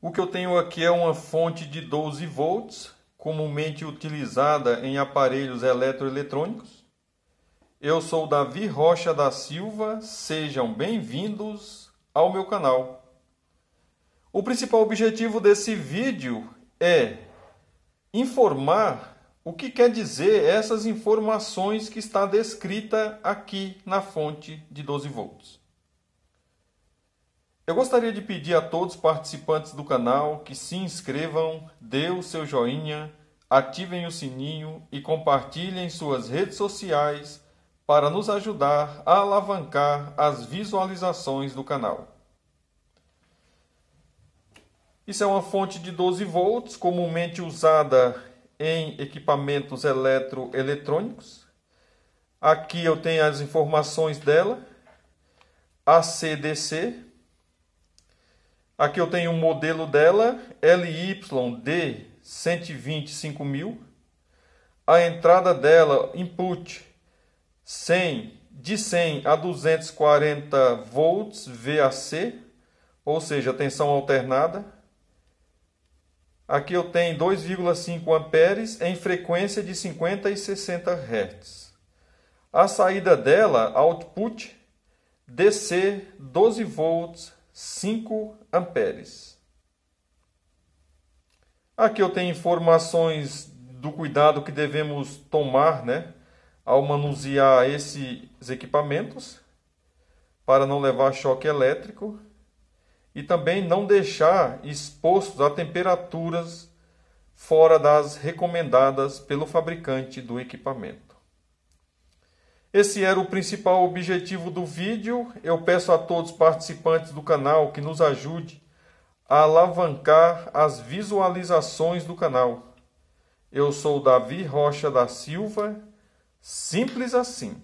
O que eu tenho aqui é uma fonte de 12 volts, comumente utilizada em aparelhos eletroeletrônicos. Eu sou Davi Rocha da Silva, sejam bem-vindos ao meu canal. O principal objetivo desse vídeo é informar o que quer dizer essas informações que está descrita aqui na fonte de 12 volts. Eu gostaria de pedir a todos os participantes do canal que se inscrevam, dê o seu joinha, ativem o sininho e compartilhem suas redes sociais para nos ajudar a alavancar as visualizações do canal. Isso é uma fonte de 12 volts, comumente usada em equipamentos eletroeletrônicos. Aqui eu tenho as informações dela. ACDC Aqui eu tenho um modelo dela, LYD 125.000. A entrada dela, input 100, de 100 a 240 volts VAC, ou seja, tensão alternada. Aqui eu tenho 2,5 amperes em frequência de 50 e 60 Hz. A saída dela, output, DC 12 volts 5 amperes. Aqui eu tenho informações do cuidado que devemos tomar né, ao manusear esses equipamentos para não levar choque elétrico e também não deixar expostos a temperaturas fora das recomendadas pelo fabricante do equipamento. Esse era o principal objetivo do vídeo. Eu peço a todos participantes do canal que nos ajude a alavancar as visualizações do canal. Eu sou Davi Rocha da Silva, simples assim.